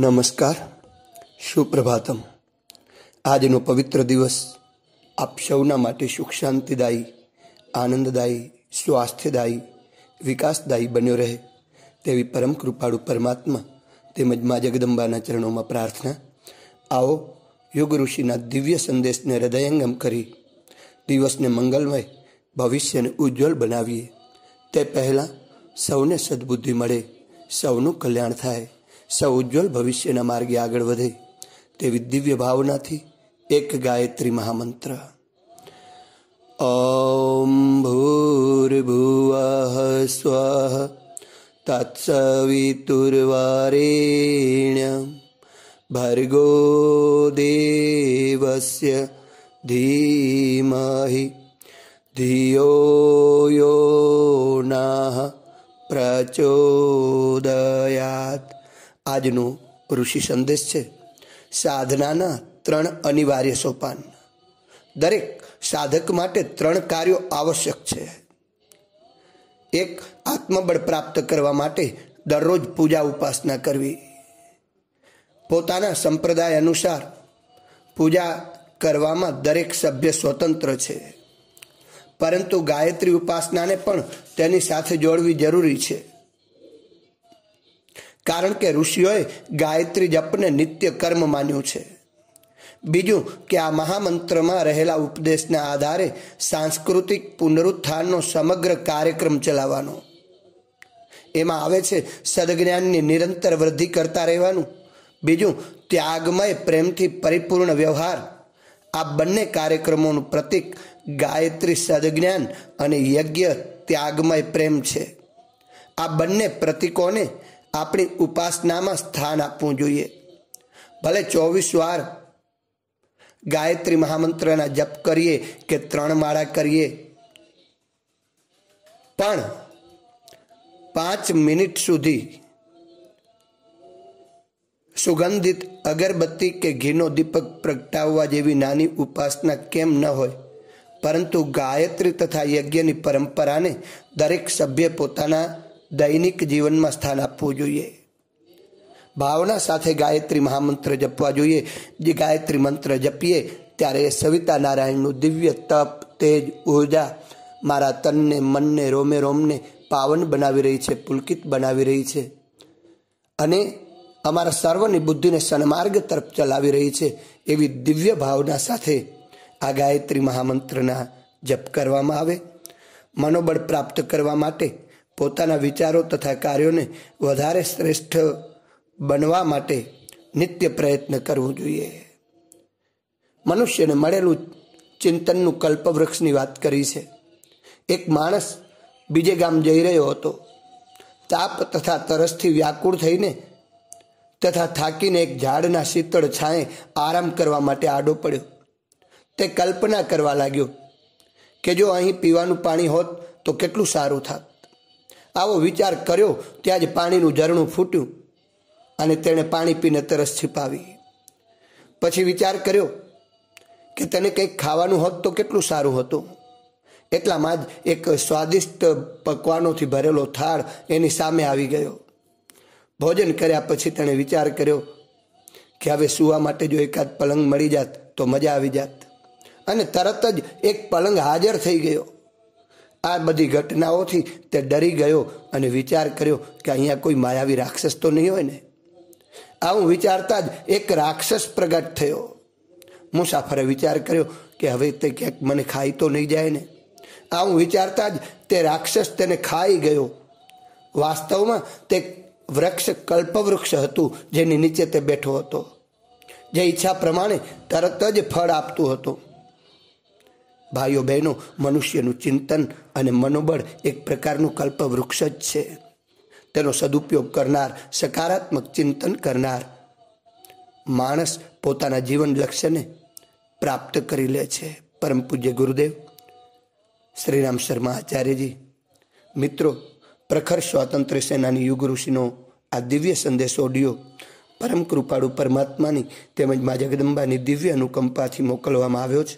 નમસ્કાર સુપ્રભાતમ આજનો પવિત્ર દિવસ આપ સૌના માટે સુખ શાંતિદાયી આનંદદાયી સ્વાસ્થ્યદાયી વિકાસદાયી બન્યો રહે તેવી પરમ કૃપાળુ પરમાત્મા તેમજ મા જગદંબાના ચરણોમાં પ્રાર્થના આવો યોગ ઋષિના દિવ્ય સંદેશને હૃદયંગમ કરી દિવસને મંગલમય ભવિષ્યને ઉજ્જવલ બનાવીએ તે પહેલાં સૌને સદબુદ્ધિ મળે સૌનું કલ્યાણ થાય સૌ ઉજ્જવલ ભવિષ્યના માર્ગે આગળ વધે તેવી દિવ્ય ભાવનાથી એક ગાયત્રી મહામંત્ર ॐ भूर्भुवः स्वः तत्सवितुर्वारेण्य ભર્ગો દેવસ્ય ધીમહિ ધિયો यो नः प्रचोद આજનો ઋષિ સંદેશ છે સાધનાના ત્રણ અનિવાર્ય સોપાન દરેક સાધક માટે ત્રણ કાર્યો આવશ્યક છે એક આત્મબળ પ્રાપ્ત કરવા માટે દરરોજ પૂજા ઉપાસના કરવી પોતાના સંપ્રદાય અનુસાર પૂજા કરવામાં દરેક સભ્ય સ્વતંત્ર છે પરંતુ ગાયત્રી ઉપાસનાને પણ તેની સાથે જોડવી જરૂરી છે કારણ કે ઋષિઓએ ગાયત્રી જપને નિત્ય કર્મ માન્યું છે બીજું કે આ મહામંત્રમાં રહેલા ઉપદેશના આધારે સાંસ્કૃતિક પુનરુત્થાનનો સમગ્ર કાર્યક્રમ ચલાવવાનો એમાં આવે છે સદજ્ઞાનની નિરંતર વૃદ્ધિ કરતા રહેવાનું બીજું ત્યાગમય પ્રેમથી પરિપૂર્ણ વ્યવહાર આ બંને કાર્યક્રમોનું પ્રતીક ગાયત્રી સદજ્ઞાન અને યજ્ઞ ત્યાગમય પ્રેમ છે આ બંને પ્રતીકોને આપણી ઉપાસનામાં સ્થાન આપવું જોઈએ ભલે ચોવીસ વાર ગાયત્રી મહામંત્રના જપ કરીએ કે ત્રણ માળા કરીએ પણ પાંચ મિનિટ સુધી સુગંધિત અગરબત્તી કે ઘીનો દીપક પ્રગટાવવા જેવી નાની ઉપાસના કેમ ન હોય પરંતુ ગાયત્રી તથા યજ્ઞની પરંપરાને દરેક સભ્ય પોતાના દૈનિક જીવનમાં સ્થાન આપવું જોઈએ ભાવના સાથે ગાયત્રી મહામંત્ર જપવા જોઈએ જે ગાયત્રી મંત્ર જપીએ ત્યારે સવિતા નારાયણનું દિવ્ય તપ તેજ ઉર્જા મારા તનને મનને રોમે રોમને પાવન બનાવી રહી છે પુલકિત બનાવી રહી છે અને અમારા સર્વની બુદ્ધિને સન્માર્ગ તરફ ચલાવી રહી છે એવી દિવ્ય ભાવના સાથે આ ગાયત્રી મહામંત્રના જપ કરવામાં આવે મનોબળ પ્રાપ્ત કરવા માટે પોતાના વિચારો તથા કાર્યોને વધારે શ્રેષ્ઠ બનવા માટે નિત્ય પ્રયત્ન કરવો જોઈએ મનુષ્યને મળેલું ચિંતનનું કલ્પવૃક્ષની વાત કરી છે એક માણસ બીજે ગામ જઈ રહ્યો હતો તાપ તથા તરસથી વ્યાકુળ થઈને તથા થાકીને એક ઝાડના શીતળ છાંએ આરામ કરવા માટે આડો પડ્યો તે કલ્પના કરવા લાગ્યો કે જો અહીં પીવાનું પાણી હોત તો કેટલું સારું થાત આવો વિચાર કર્યો ત્યાં જ પાણીનું ઝરણું ફૂટ્યું અને તેણે પાણી પીને તરસ છીપાવી પછી વિચાર કર્યો કે તેને કંઈક ખાવાનું હોત તો કેટલું સારું હતું એટલામાં જ એક સ્વાદિષ્ટ પકવાનોથી ભરેલો થાળ એની સામે આવી ગયો ભોજન કર્યા પછી તેણે વિચાર કર્યો કે હવે સુવા માટે જો એકાદ પલંગ મળી જાત તો મજા આવી જાત અને તરત જ એક પલંગ હાજર થઈ ગયો આ બધી ઘટનાઓથી તે ડરી ગયો અને વિચાર કર્યો કે અહીંયા કોઈ માયાવી રાક્ષસ તો નહીં હોય ને આવું વિચારતા જ એક રાક્ષસ પ્રગટ થયો મુસાફરે વિચાર કર્યો કે હવે તે ક્યાંક મને ખાઈ તો નહીં જાય ને આવું વિચારતા જ તે રાક્ષસ તેને ખાઈ ગયો વાસ્તવમાં તે વૃક્ષ કલ્પવૃક્ષ હતું જેની નીચે તે બેઠો હતો જે ઈચ્છા પ્રમાણે તરત જ ફળ આપતું હતું ભાઈઓ બહેનો મનુષ્યનું ચિંતન અને મનોબળ એક પ્રકારનું કલ્પવૃક્ષ જ છે તેનો સદુપયોગ કરનાર સકારાત્મક ચિંતન કરનાર માણસ પોતાના જીવન લક્ષ્યને પ્રાપ્ત કરી લે છે પરમ પૂજ્ય ગુરુદેવ શ્રીરામ શર્મા આચાર્યજી મિત્રો પ્રખર સ્વાતંત્ર્ય સેનાની યુગ ઋષિનો આ દિવ્ય સંદેશ ઓડિયો પરમ કૃપાળુ પરમાત્માની તેમજ મા જગદંબાની દિવ્ય અનુકંપાથી મોકલવામાં આવ્યો છે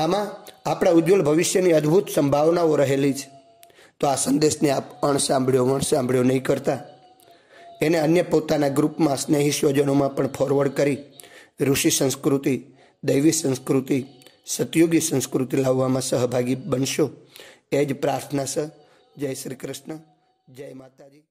આમાં આપણા ઉજ્જવલ ભવિષ્યની અદ્ભુત સંભાવનાઓ રહેલી છે તો આ સંદેશને આપ અણસાંભળ્યો વણસાંભળ્યો નહીં કરતા એને અન્ય પોતાના ગ્રુપમાં સ્નેહી સ્વજનોમાં પણ ફોરવર્ડ કરી ઋષિ સંસ્કૃતિ દૈવી સંસ્કૃતિ સતયુગી સંસ્કૃતિ લાવવામાં સહભાગી બનશો એ જ પ્રાર્થના છે જય શ્રી કૃષ્ણ જય માતાજી